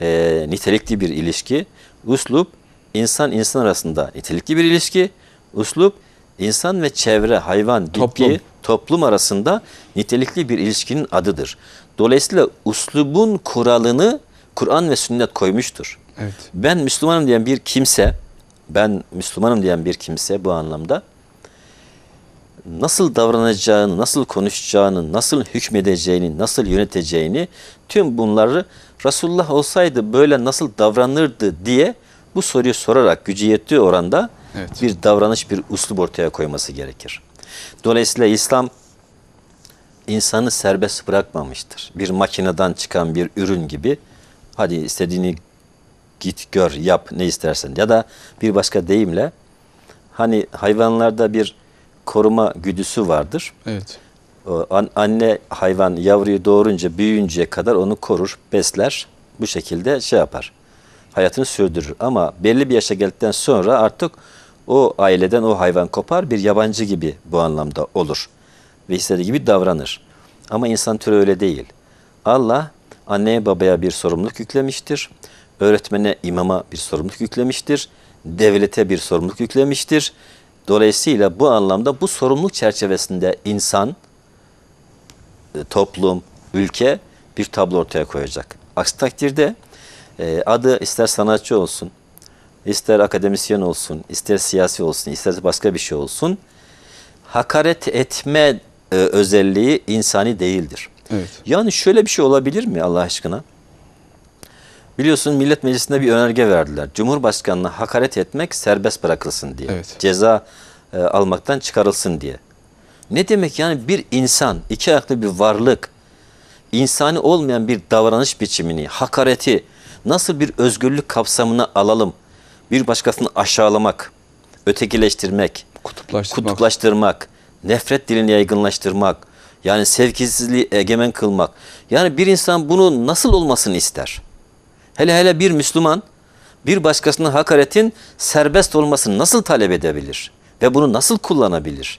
e, nitelikli bir ilişki, uslup insan insan arasında nitelikli bir ilişki, uslup insan ve çevre, hayvan, bitki, toplum. toplum arasında nitelikli bir ilişkinin adıdır. Dolayısıyla uslubun kuralını Kur'an ve sünnet koymuştur. Evet. Ben Müslümanım diyen bir kimse, ben Müslümanım diyen bir kimse bu anlamda nasıl davranacağını, nasıl konuşacağını, nasıl hükmedeceğini, nasıl yöneteceğini tüm bunları Resulullah olsaydı böyle nasıl davranırdı diye bu soruyu sorarak gücü yettiği oranda evet. bir davranış, bir uslu ortaya koyması gerekir. Dolayısıyla İslam insanı serbest bırakmamıştır. Bir makineden çıkan bir ürün gibi hadi istediğini git gör yap ne istersen ya da bir başka deyimle hani hayvanlarda bir koruma güdüsü vardır. Evet. An, anne hayvan yavruyu doğurunca büyüyünceye kadar onu korur, besler. Bu şekilde şey yapar. Hayatını sürdürür. Ama belli bir yaşa geldikten sonra artık o aileden o hayvan kopar bir yabancı gibi bu anlamda olur. Ve istediği gibi davranır. Ama insan türü öyle değil. Allah anneye babaya bir sorumluluk yüklemiştir. Öğretmene imama bir sorumluluk yüklemiştir. Devlete bir sorumluluk yüklemiştir. Dolayısıyla bu anlamda bu sorumluluk çerçevesinde insan, e, toplum, ülke bir tablo ortaya koyacak. Aksi takdirde e, adı ister sanatçı olsun, ister akademisyen olsun, ister siyasi olsun, ister başka bir şey olsun, hakaret etme e, özelliği insani değildir. Evet. Yani şöyle bir şey olabilir mi Allah aşkına? Biliyorsun Millet Meclisi'nde bir önerge verdiler. Cumhurbaşkanına hakaret etmek serbest bırakılsın diye. Evet. Ceza e, almaktan çıkarılsın diye. Ne demek yani bir insan, iki ayaklı bir varlık, insani olmayan bir davranış biçimini, hakareti nasıl bir özgürlük kapsamına alalım? Bir başkasını aşağılamak, ötekileştirmek, kutuplaştırmak, kutuplaştırmak nefret dilini yaygınlaştırmak, yani sevgisizliği egemen kılmak. Yani bir insan bunu nasıl olmasını ister? Hele hele bir Müslüman bir başkasına hakaretin serbest olmasını nasıl talep edebilir? Ve bunu nasıl kullanabilir?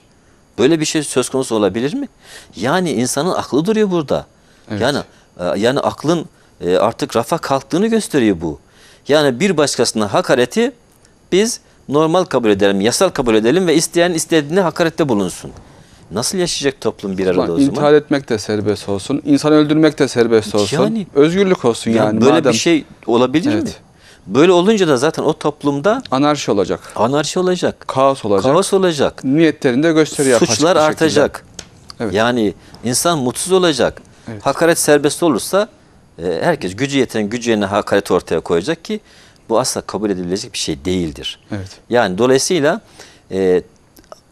Böyle bir şey söz konusu olabilir mi? Yani insanın aklı duruyor burada. Evet. Yani e, yani aklın e, artık rafa kalktığını gösteriyor bu. Yani bir başkasına hakareti biz normal kabul edelim, yasal kabul edelim ve isteyen istediğine hakarette bulunsun. Nasıl yaşayacak toplum bir arada o zaman? İntihar etmek de serbest olsun. insan öldürmek de serbest olsun. Yani, Özgürlük olsun yani. yani böyle madem. bir şey olabilir evet. mi? Böyle olunca da zaten o toplumda anarşi olacak. Anarşi olacak. Kaos olacak. Kaos olacak. Niyetlerinde gösteri yapacak. Suçlar artacak. Evet. Yani insan mutsuz olacak. Evet. Hakaret serbest olursa e, herkes gücü yeten gücü yerine hakaret ortaya koyacak ki bu asla kabul edilecek bir şey değildir. Evet. Yani dolayısıyla e,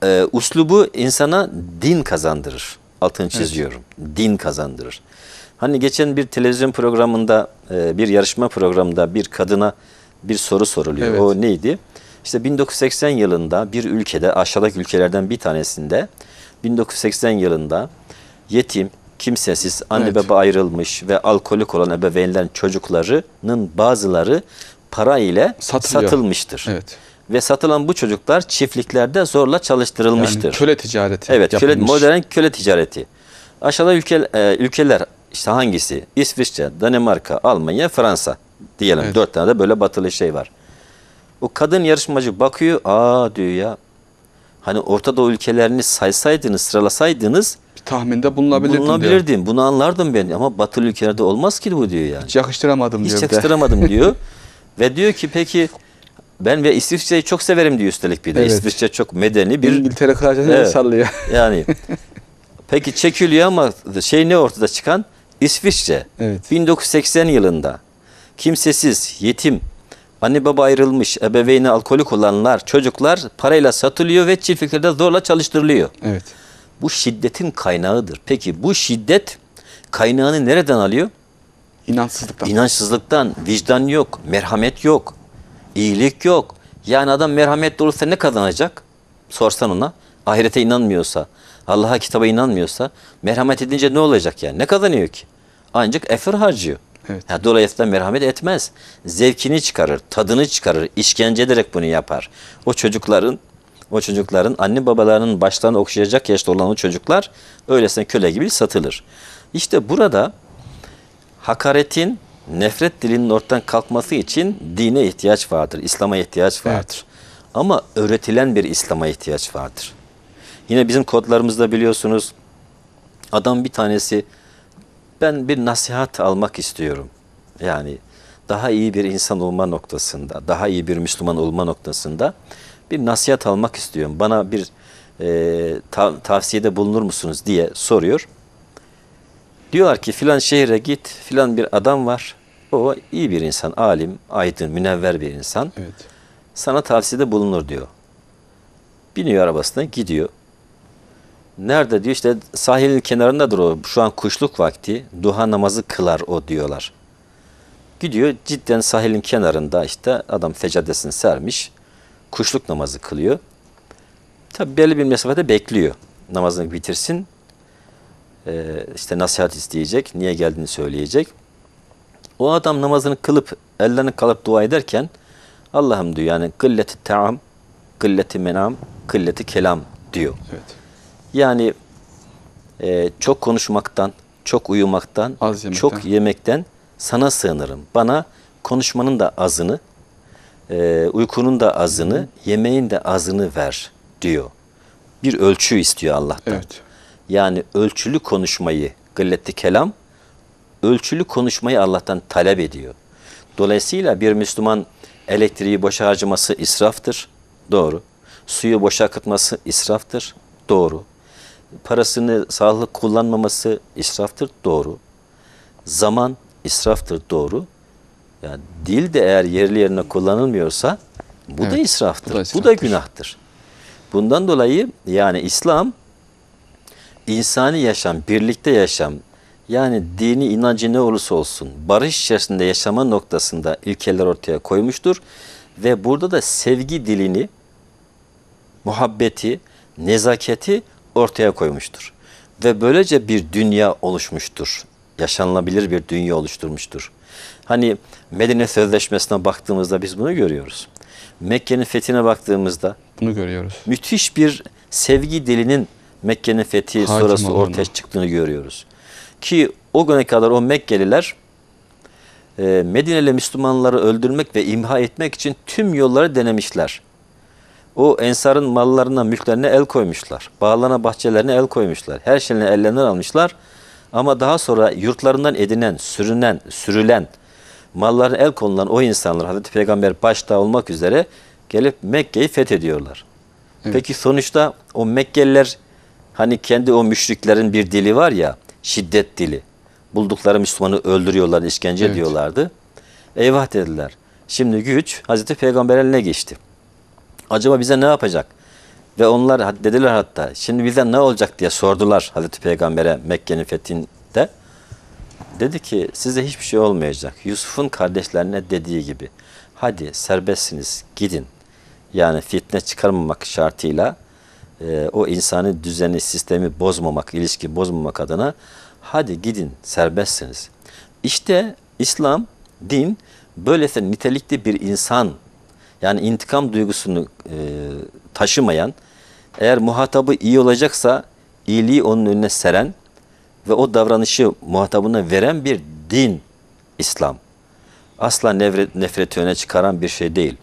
e, uslubu insana din kazandırır. Altını çiziyorum. Evet. Din kazandırır. Hani geçen bir televizyon programında, e, bir yarışma programında bir kadına bir soru soruluyor. Evet. O neydi? İşte 1980 yılında bir ülkede, aşağıdaki ülkelerden bir tanesinde 1980 yılında yetim, kimsesiz, anne evet. baba ayrılmış ve alkolik olan ebeveynlerin çocuklarının bazıları para ile Satılıyor. satılmıştır. Evet ve satılan bu çocuklar çiftliklerde zorla çalıştırılmıştır. Yani köle ticareti Evet, köle, modern köle ticareti. Aşağıda ülke, e, ülkeler işte hangisi? İsviçre, Danimarka, Almanya, Fransa diyelim. Evet. Dört tane de böyle batılı şey var. O kadın yarışmacı bakıyor, aa diyor ya. Hani Orta Doğu ülkelerini saysaydınız, sıralasaydınız bir tahminde bulunabilirdim. Bulunabilirdim. Diyor. Bunu anlardım ben ama batılı ülkelerde olmaz ki bu diyor yani. Hiç yakıştıramadım Hiç diyor. Hiç yakıştıramadım diyor. Ve diyor ki peki ben ve İsviçre'yi çok severim diyor üstelik bir de. Evet. İsviçre çok medeni bir... İngiltere kraliçesini evet. sallıyor. yani peki çekiliyor ama şey ne ortada çıkan? İsviçre evet. 1980 yılında kimsesiz, yetim, anne baba ayrılmış, ebeveyni alkolik olanlar, çocuklar parayla satılıyor ve çiftliklerde zorla çalıştırılıyor. Evet. Bu şiddetin kaynağıdır. Peki bu şiddet kaynağını nereden alıyor? İnançsızlıktan. İnançsızlıktan. Vicdan yok, merhamet yok, İyilik yok. Yani adam merhametli olursa ne kazanacak? Sorsan ona. Ahirete inanmıyorsa, Allah'a kitaba inanmıyorsa merhamet edince ne olacak yani? Ne kazanıyor ki? Ancak efir harcıyor. Evet. Yani dolayısıyla merhamet etmez. Zevkini çıkarır, tadını çıkarır, işkence ederek bunu yapar. O çocukların o çocukların anne babalarının baştan okşayacak yaşta olan o çocuklar öylesine köle gibi satılır. İşte burada hakaretin nefret dilinin ortadan kalkması için dine ihtiyaç vardır, İslam'a ihtiyaç vardır. Evet. Ama öğretilen bir İslam'a ihtiyaç vardır. Yine bizim kodlarımızda biliyorsunuz adam bir tanesi ben bir nasihat almak istiyorum. Yani daha iyi bir insan olma noktasında, daha iyi bir Müslüman olma noktasında bir nasihat almak istiyorum. Bana bir e, tav tavsiyede bulunur musunuz diye soruyor. Diyorlar ki filan şehire git, filan bir adam var. O iyi bir insan, alim, aydın, münevver bir insan. Evet. Sana tavsiyede bulunur diyor. Biniyor arabasına gidiyor. Nerede diyor işte sahilin kenarında o. Şu an kuşluk vakti. Duha namazı kılar o diyorlar. Gidiyor cidden sahilin kenarında işte adam fecadesini sermiş. Kuşluk namazı kılıyor. Tabi belli bir mesafede bekliyor. Namazını bitirsin e, işte nasihat isteyecek, niye geldiğini söyleyecek. O adam namazını kılıp ellerini kalıp dua ederken Allah'ım diyor yani kılleti taam, kılleti menam, kılleti kelam diyor. Evet. Yani e, çok konuşmaktan, çok uyumaktan, Az yemekten. çok yemekten sana sığınırım. Bana konuşmanın da azını, e, uykunun da azını, yemeğin de azını ver diyor. Bir ölçü istiyor Allah'tan. Evet yani ölçülü konuşmayı, gılletti kelam, ölçülü konuşmayı Allah'tan talep ediyor. Dolayısıyla bir Müslüman elektriği boşa harcaması israftır. Doğru. Suyu boşa akıtması israftır. Doğru. Parasını sağlık kullanmaması israftır. Doğru. Zaman israftır. Doğru. Yani dil de eğer yerli yerine kullanılmıyorsa bu evet, da israftır. Bu da, israftır. bu da günahtır. Bundan dolayı yani İslam insani yaşam, birlikte yaşam, yani dini inancı ne olursa olsun barış içerisinde yaşama noktasında ilkeler ortaya koymuştur. Ve burada da sevgi dilini, muhabbeti, nezaketi ortaya koymuştur. Ve böylece bir dünya oluşmuştur. Yaşanılabilir bir dünya oluşturmuştur. Hani Medine Sözleşmesi'ne baktığımızda biz bunu görüyoruz. Mekke'nin fethine baktığımızda bunu görüyoruz. Müthiş bir sevgi dilinin Mekke'nin fethi Hakim sonrası olduğunu. ortaya çıktığını görüyoruz. Ki o güne kadar o Mekkeliler e, Medineli Müslümanları öldürmek ve imha etmek için tüm yolları denemişler. O ensarın mallarına, mülklerine el koymuşlar. Bağlana bahçelerine el koymuşlar. Her şeyini ellerinden almışlar. Ama daha sonra yurtlarından edinen, sürünen, sürülen, mallarına el konulan o insanlar Hazreti Peygamber başta olmak üzere gelip Mekke'yi fethediyorlar. Evet. Peki sonuçta o Mekkeliler Hani kendi o müşriklerin bir dili var ya şiddet dili. Buldukları Müslümanı öldürüyorlar, işkence evet. ediyorlardı. Eyvah dediler. Şimdi güç Hazreti Peygamber eline geçti. Acaba bize ne yapacak? Ve onlar dediler hatta şimdi bize ne olacak diye sordular Hazreti Peygamber'e Mekke'nin fethinde. Dedi ki size hiçbir şey olmayacak. Yusuf'un kardeşlerine dediği gibi hadi serbestsiniz gidin. Yani fitne çıkarmamak şartıyla e, o insani düzeni, sistemi bozmamak, ilişki bozmamak adına hadi gidin serbestsiniz. İşte İslam, din böylesine nitelikli bir insan yani intikam duygusunu e, taşımayan, eğer muhatabı iyi olacaksa iyiliği onun önüne seren ve o davranışı muhatabına veren bir din İslam. Asla nefret, nefreti öne çıkaran bir şey değil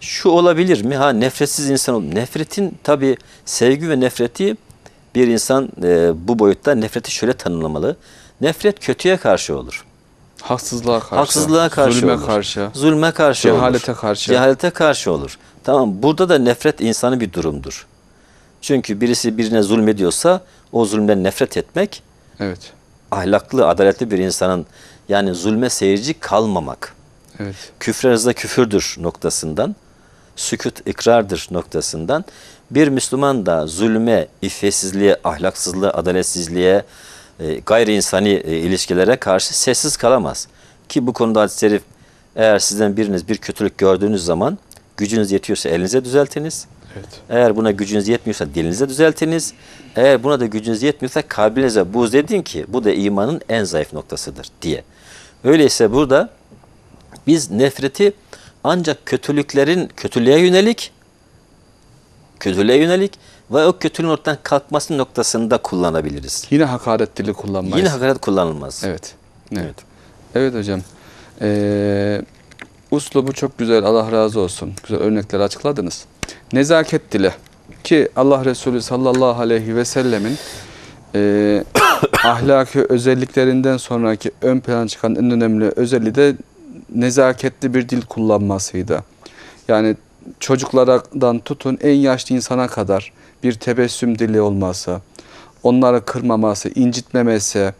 şu olabilir mi? Ha nefretsiz insan olur. Nefretin tabi sevgi ve nefreti bir insan e, bu boyutta nefreti şöyle tanımlamalı. Nefret kötüye karşı olur. Haksızlığa karşı. Haksızlığa karşı zulme olur. karşı. Zulme karşı cehalete olur. karşı. Cehalete karşı olur. Tamam burada da nefret insanı bir durumdur. Çünkü birisi birine zulmediyorsa o zulmden nefret etmek evet. ahlaklı, adaletli bir insanın yani zulme seyirci kalmamak. Evet. Küfre küfürdür noktasından sükut ikrardır noktasından bir Müslüman da zulme, iffetsizliğe, ahlaksızlığa, adaletsizliğe, e, gayri insani e, ilişkilere karşı sessiz kalamaz. Ki bu konuda hadis-i şerif eğer sizden biriniz bir kötülük gördüğünüz zaman gücünüz yetiyorsa elinize düzeltiniz. Evet. Eğer buna gücünüz yetmiyorsa dilinize düzeltiniz. Eğer buna da gücünüz yetmiyorsa kalbinize buz edin ki bu da imanın en zayıf noktasıdır diye. Öyleyse burada biz nefreti ancak kötülüklerin kötülüğe yönelik kötülüğe yönelik ve o kötülüğün ortadan kalkması noktasında kullanabiliriz. Yine hakaret dili kullanmayız. Yine hakaret kullanılmaz. Evet. Evet. Evet, evet hocam. Ee, uslubu çok güzel. Allah razı olsun. Güzel örnekler açıkladınız. Nezaket dili ki Allah Resulü sallallahu aleyhi ve sellemin e, ahlaki özelliklerinden sonraki ön plan çıkan en önemli özelliği de nezaketli bir dil kullanmasıydı. Yani çocuklardan tutun en yaşlı insana kadar bir tebessüm dili olması, onları kırmaması, incitmemesi,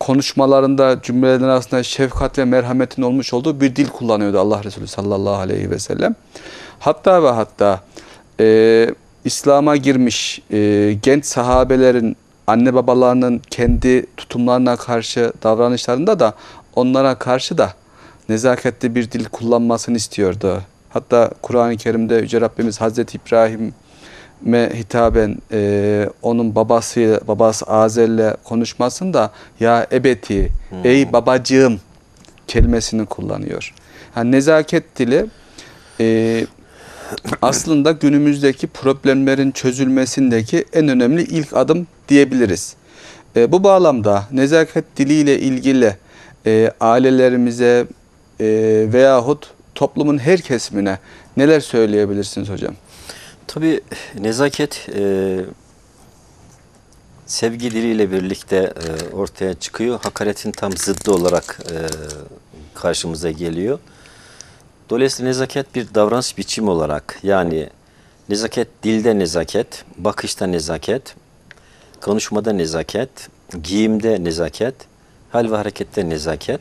konuşmalarında cümlelerin arasında şefkat ve merhametin olmuş olduğu bir dil kullanıyordu Allah Resulü sallallahu aleyhi ve sellem. Hatta ve hatta e, İslam'a girmiş e, genç sahabelerin anne babalarının kendi tutumlarına karşı davranışlarında da onlara karşı da nezaketli bir dil kullanmasını istiyordu. Hatta Kur'an-ı Kerim'de Yüce Rabbimiz Hazreti İbrahim'e hitaben e, onun babası babası Azer'le konuşmasında ya ebeti, hmm. ey babacığım kelimesini kullanıyor. Yani nezaket dili e, aslında günümüzdeki problemlerin çözülmesindeki en önemli ilk adım diyebiliriz. E, bu bağlamda nezaket diliyle ilgili e, ailelerimize, e, veyahut toplumun her kesimine neler söyleyebilirsiniz hocam? Tabii nezaket e, sevgi diliyle birlikte e, ortaya çıkıyor. Hakaretin tam zıddı olarak e, karşımıza geliyor. Dolayısıyla nezaket bir davranış biçimi olarak yani nezaket dilde nezaket, bakışta nezaket, konuşmada nezaket, giyimde nezaket, hal ve harekette nezaket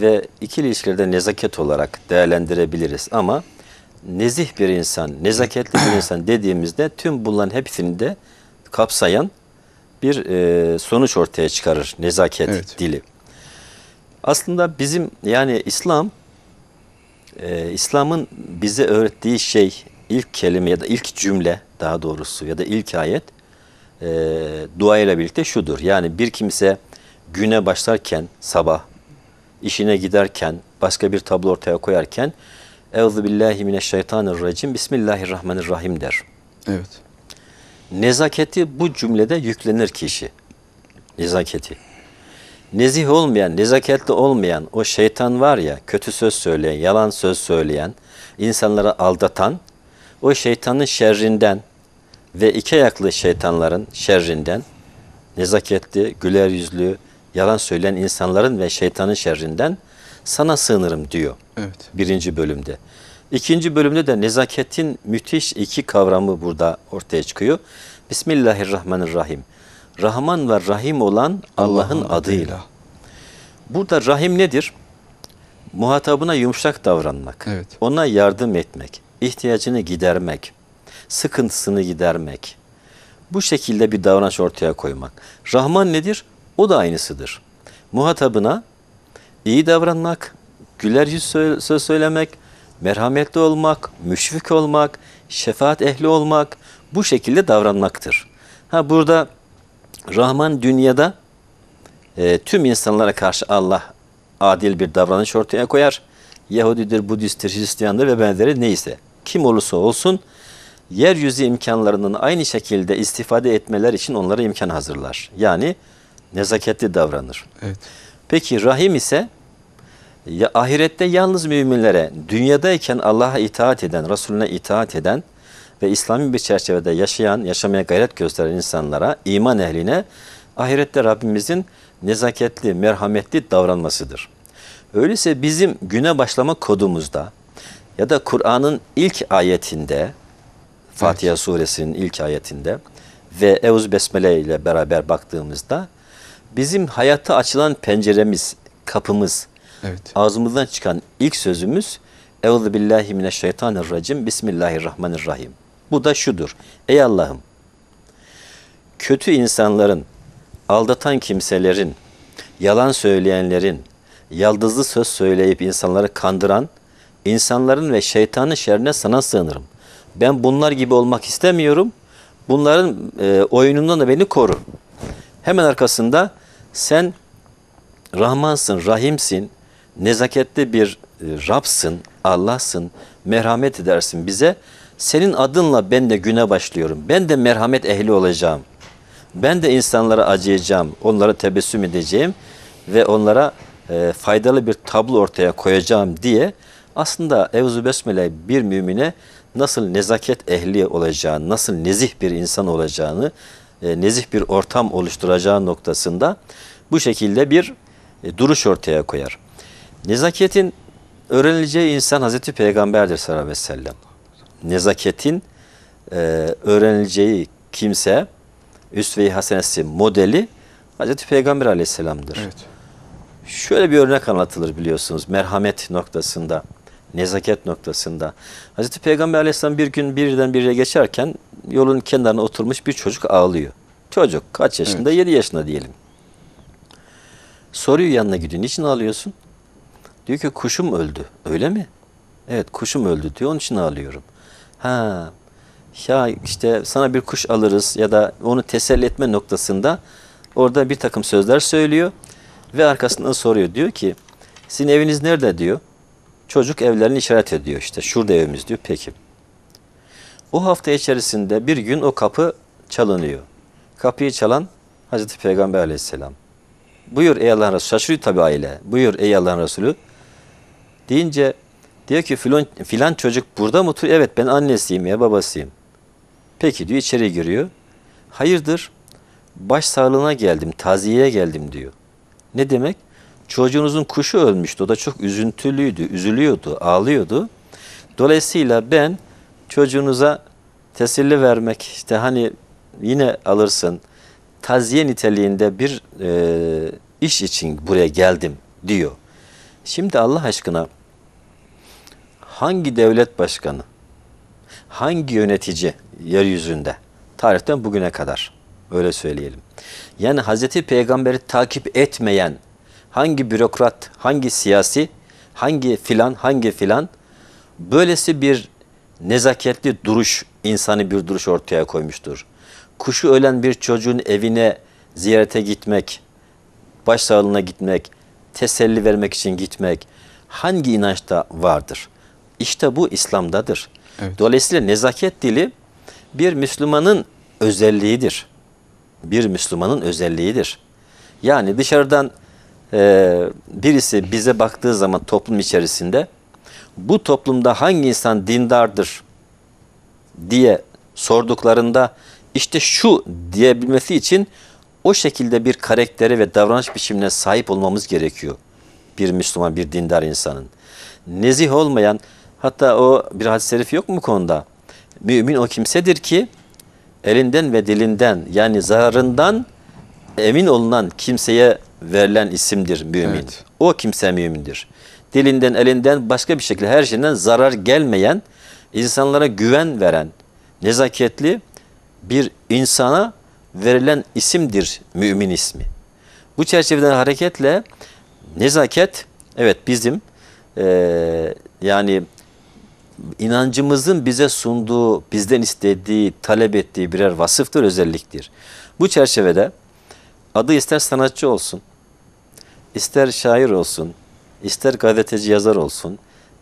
ve ikili ilişkilerde nezaket olarak değerlendirebiliriz ama nezih bir insan, nezaketli bir insan dediğimizde tüm bunların hepsini de kapsayan bir e, sonuç ortaya çıkarır nezaket evet. dili. Aslında bizim yani İslam e, İslam'ın bize öğrettiği şey ilk kelime ya da ilk cümle daha doğrusu ya da ilk ayet e, dua ile birlikte şudur. Yani bir kimse güne başlarken sabah işine giderken, başka bir tablo ortaya koyarken Euzu billahi mineşşeytanirracim Bismillahirrahmanirrahim der. Evet. Nezaketi bu cümlede yüklenir kişi. Nezaketi. Nezih olmayan, nezaketli olmayan o şeytan var ya, kötü söz söyleyen, yalan söz söyleyen, insanları aldatan, o şeytanın şerrinden ve iki ayaklı şeytanların şerrinden, nezaketli, güler yüzlü, yalan söyleyen insanların ve şeytanın şerrinden sana sığınırım diyor. Evet. Birinci bölümde. İkinci bölümde de nezaketin müthiş iki kavramı burada ortaya çıkıyor. Bismillahirrahmanirrahim. Rahman ve Rahim olan Allah'ın Allah adıyla. Burada rahim nedir? Muhatabına yumuşak davranmak, evet. ona yardım etmek, ihtiyacını gidermek, sıkıntısını gidermek. Bu şekilde bir davranış ortaya koymak. Rahman nedir? O da aynısıdır. Muhatabına iyi davranmak, güler yüz söz söylemek, merhametli olmak, müşfik olmak, şefaat ehli olmak bu şekilde davranmaktır. Ha burada Rahman dünyada e, tüm insanlara karşı Allah adil bir davranış ortaya koyar. Yahudidir, Budisttir, Hristiyandır ve benzeri neyse. Kim olursa olsun yeryüzü imkanlarının aynı şekilde istifade etmeler için onlara imkan hazırlar. Yani nezaketli davranır. Evet. Peki rahim ise ya, ahirette yalnız müminlere, dünyadayken Allah'a itaat eden, Resulüne itaat eden ve İslami bir çerçevede yaşayan, yaşamaya gayret gösteren insanlara, iman ehline ahirette Rabbimizin nezaketli, merhametli davranmasıdır. Öyleyse bizim güne başlama kodumuzda ya da Kur'an'ın ilk ayetinde, Fatiha evet. suresinin ilk ayetinde ve Euz Besmele ile beraber baktığımızda Bizim hayata açılan penceremiz, kapımız, evet. ağzımızdan çıkan ilk sözümüz Euzu billahi mineşşeytanirracim. Bismillahirrahmanirrahim. Bu da şudur. Ey Allah'ım. Kötü insanların, aldatan kimselerin, yalan söyleyenlerin, yaldızlı söz söyleyip insanları kandıran, insanların ve şeytanın şerrine sana sığınırım. Ben bunlar gibi olmak istemiyorum. Bunların e, oyunundan da beni koru. Hemen arkasında sen Rahmansın, Rahimsin, nezaketli bir e, Rabsın, Allah'sın, merhamet edersin bize. Senin adınla ben de güne başlıyorum. Ben de merhamet ehli olacağım. Ben de insanlara acıyacağım, onlara tebessüm edeceğim ve onlara e, faydalı bir tablo ortaya koyacağım diye aslında Evzu Besmele bir mümine nasıl nezaket ehli olacağını, nasıl nezih bir insan olacağını e, nezih bir ortam oluşturacağı noktasında bu şekilde bir e, duruş ortaya koyar. Nezaketin öğrenileceği insan Hazreti Peygamber'dir sallallahu ve sellem. Nezaketin e, öğrenileceği kimse Üsve-i Hasenesi modeli Hazreti Peygamber aleyhisselamdır. Evet. Şöyle bir örnek anlatılır biliyorsunuz merhamet noktasında nezaket noktasında. Hazreti Peygamber Aleyhisselam bir gün birden birine geçerken yolun kenarına oturmuş bir çocuk ağlıyor. Çocuk kaç yaşında? Evet. 7 yaşında diyelim. Soruyor yanına gidiyor. Niçin ağlıyorsun? Diyor ki kuşum öldü. Öyle mi? Evet kuşum öldü diyor. Onun için ağlıyorum. Ha ya işte sana bir kuş alırız ya da onu teselli etme noktasında orada bir takım sözler söylüyor ve arkasından soruyor. Diyor ki sizin eviniz nerede diyor. Çocuk evlerini işaret ediyor işte. Şurada evimiz diyor. Peki. O hafta içerisinde bir gün o kapı çalınıyor. Kapıyı çalan Hazreti Peygamber aleyhisselam. Buyur ey Allah'ın Resulü. Şaşırıyor tabii aile. Buyur ey Allah'ın Resulü. Deyince diyor ki filan, filan çocuk burada mı oturuyor? Evet ben annesiyim ya babasıyım. Peki diyor içeri giriyor. Hayırdır? Baş sağlığına geldim, taziyeye geldim diyor. Ne demek? Çocuğunuzun kuşu ölmüştü. O da çok üzüntülüydü, üzülüyordu, ağlıyordu. Dolayısıyla ben çocuğunuza teselli vermek işte hani yine alırsın taziye niteliğinde bir e, iş için buraya geldim diyor. Şimdi Allah aşkına hangi devlet başkanı, hangi yönetici yeryüzünde tarihten bugüne kadar öyle söyleyelim. Yani Hazreti Peygamber'i takip etmeyen hangi bürokrat, hangi siyasi, hangi filan, hangi filan böylesi bir nezaketli duruş, insanı bir duruş ortaya koymuştur. Kuşu ölen bir çocuğun evine ziyarete gitmek, başsağlığına gitmek, teselli vermek için gitmek hangi inançta vardır? İşte bu İslam'dadır. Evet. Dolayısıyla nezaket dili bir Müslümanın özelliğidir. Bir Müslümanın özelliğidir. Yani dışarıdan ee, birisi bize baktığı zaman toplum içerisinde bu toplumda hangi insan dindardır diye sorduklarında işte şu diyebilmesi için o şekilde bir karaktere ve davranış biçimine sahip olmamız gerekiyor. Bir Müslüman, bir dindar insanın. Nezih olmayan, hatta o bir hadis-i şerif yok mu konuda? Mümin o kimsedir ki elinden ve dilinden yani zararından emin olunan kimseye verilen isimdir mümin. Evet. O kimse mümindir. Dilinden, elinden, başka bir şekilde her şeyden zarar gelmeyen, insanlara güven veren, nezaketli bir insana verilen isimdir mümin ismi. Bu çerçeveden hareketle nezaket, evet bizim e, yani inancımızın bize sunduğu, bizden istediği, talep ettiği birer vasıftır, özelliktir. Bu çerçevede Adı ister sanatçı olsun, ister şair olsun, ister gazeteci yazar olsun,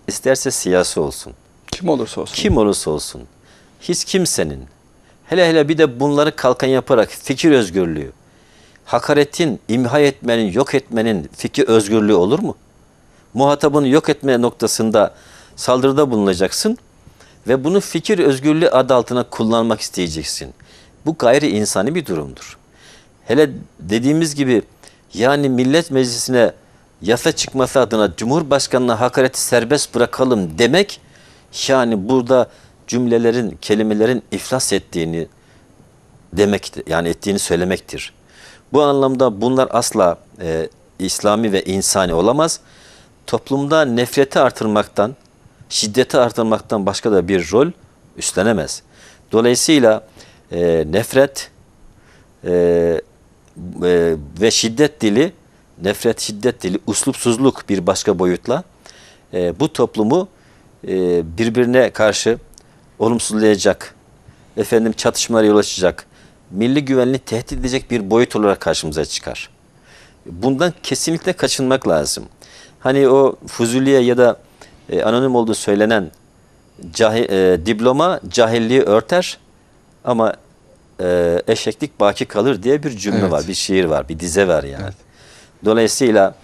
isterse siyasi olsun. Kim olursa olsun. Kim olursa olsun. Hiç kimsenin, hele hele bir de bunları kalkan yaparak fikir özgürlüğü, hakaretin, imha etmenin, yok etmenin fikir özgürlüğü olur mu? Muhatabını yok etme noktasında saldırıda bulunacaksın ve bunu fikir özgürlüğü adı altına kullanmak isteyeceksin. Bu gayri insani bir durumdur hele dediğimiz gibi yani millet meclisine yasa çıkması adına Cumhurbaşkanı'na hakareti serbest bırakalım demek yani burada cümlelerin, kelimelerin iflas ettiğini demek yani ettiğini söylemektir. Bu anlamda bunlar asla e, İslami ve insani olamaz. Toplumda nefreti artırmaktan, şiddeti artırmaktan başka da bir rol üstlenemez. Dolayısıyla e, nefret, e, e, ve şiddet dili, nefret şiddet dili, uslupsuzluk bir başka boyutla e, bu toplumu e, birbirine karşı olumsuzlayacak, efendim çatışmalara yol açacak, milli güvenliği tehdit edecek bir boyut olarak karşımıza çıkar. Bundan kesinlikle kaçınmak lazım. Hani o Fuzuli'ye ya da e, anonim olduğu söylenen cahil, e, diploma cahilliği örter ama e, eşeklik baki kalır diye bir cümle evet. var, bir şiir var, bir dize var yani. Evet. Dolayısıyla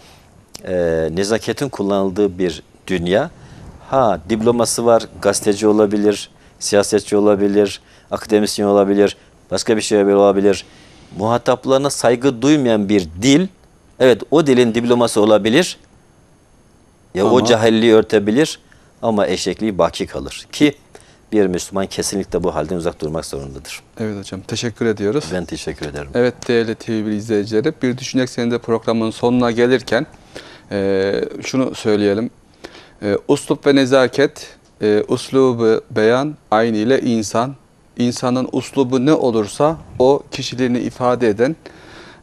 e, nezaketin kullanıldığı bir dünya. Ha diploması var, gazeteci olabilir, siyasetçi olabilir, akademisyen olabilir, başka bir şey olabilir. Muhataplarına saygı duymayan bir dil, evet o dilin diploması olabilir, ya ama, o cahilliği örtebilir ama eşekliği baki kalır. Ki bir Müslüman kesinlikle bu halden uzak durmak zorundadır. Evet hocam teşekkür ediyoruz. Ben teşekkür ederim. Evet değerli TV izleyicileri Bir Düşüncek Senede programının sonuna gelirken e, şunu söyleyelim. E, uslup ve nezaket, e, uslubu beyan, aynı ile insan. İnsanın uslubu ne olursa o kişiliğini ifade eden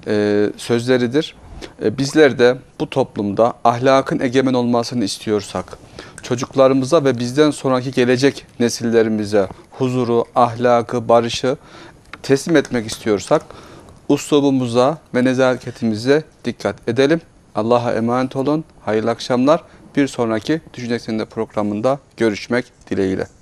e, sözleridir. E, bizler de bu toplumda ahlakın egemen olmasını istiyorsak, çocuklarımıza ve bizden sonraki gelecek nesillerimize huzuru, ahlakı, barışı teslim etmek istiyorsak uslubumuza ve nezaketimize dikkat edelim. Allah'a emanet olun. Hayırlı akşamlar. Bir sonraki Düşüncek programında görüşmek dileğiyle.